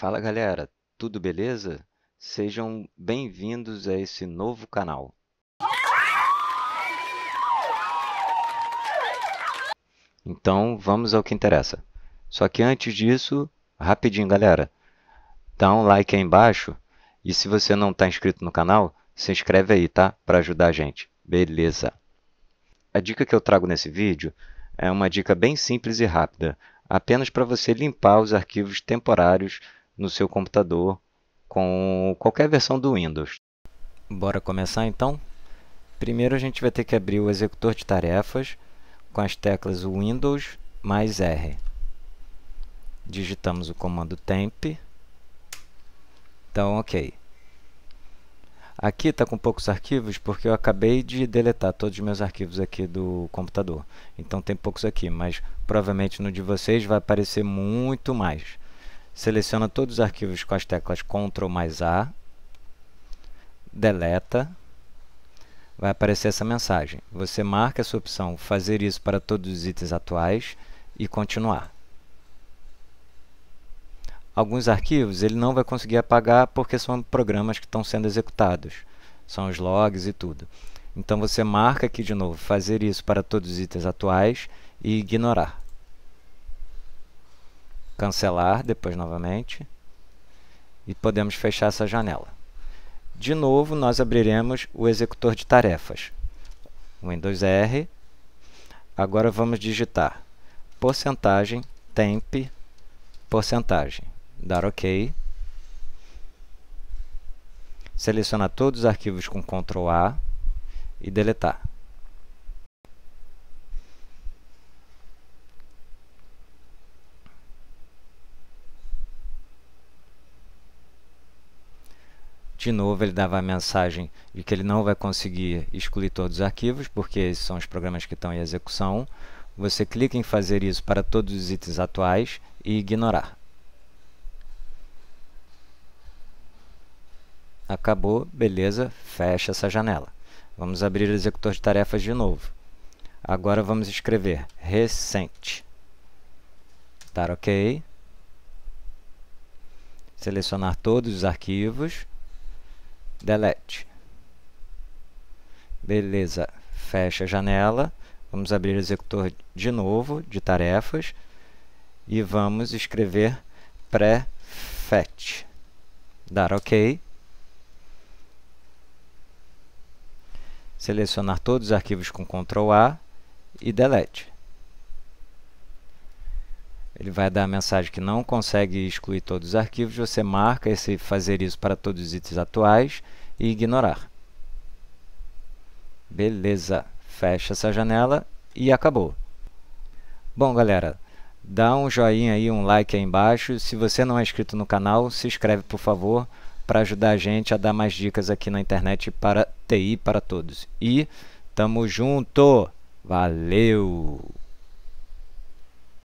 Fala galera, tudo beleza? Sejam bem-vindos a esse novo canal. Então vamos ao que interessa. Só que antes disso, rapidinho galera, dá um like aí embaixo e se você não está inscrito no canal, se inscreve aí, tá? Para ajudar a gente. Beleza? A dica que eu trago nesse vídeo é uma dica bem simples e rápida, apenas para você limpar os arquivos temporários no seu computador com qualquer versão do Windows. Bora começar então? Primeiro a gente vai ter que abrir o executor de tarefas com as teclas Windows mais R. Digitamos o comando temp. Então, ok. Aqui está com poucos arquivos porque eu acabei de deletar todos os meus arquivos aqui do computador. Então tem poucos aqui, mas provavelmente no de vocês vai aparecer muito mais seleciona todos os arquivos com as teclas Ctrl mais A, deleta, vai aparecer essa mensagem. Você marca essa opção Fazer isso para todos os itens atuais e continuar. Alguns arquivos ele não vai conseguir apagar porque são programas que estão sendo executados, são os logs e tudo. Então você marca aqui de novo Fazer isso para todos os itens atuais e ignorar cancelar depois novamente e podemos fechar essa janela. De novo, nós abriremos o executor de tarefas, Windows R. Agora vamos digitar porcentagem temp porcentagem, dar OK. Selecionar todos os arquivos com Ctrl A e deletar. de novo ele dava a mensagem de que ele não vai conseguir excluir todos os arquivos, porque esses são os programas que estão em execução. Você clica em fazer isso para todos os itens atuais e ignorar. Acabou, beleza, fecha essa janela. Vamos abrir o executor de tarefas de novo. Agora vamos escrever recente. Dar OK. Selecionar todos os arquivos delete. Beleza, fecha a janela. Vamos abrir o executor de novo, de tarefas, e vamos escrever pré-fetch. Dar OK. Selecionar todos os arquivos com Ctrl A e delete ele vai dar a mensagem que não consegue excluir todos os arquivos, você marca esse fazer isso para todos os itens atuais e ignorar. Beleza, fecha essa janela e acabou. Bom, galera, dá um joinha aí, um like aí embaixo. Se você não é inscrito no canal, se inscreve por favor para ajudar a gente a dar mais dicas aqui na internet para TI para todos. E tamo junto! Valeu!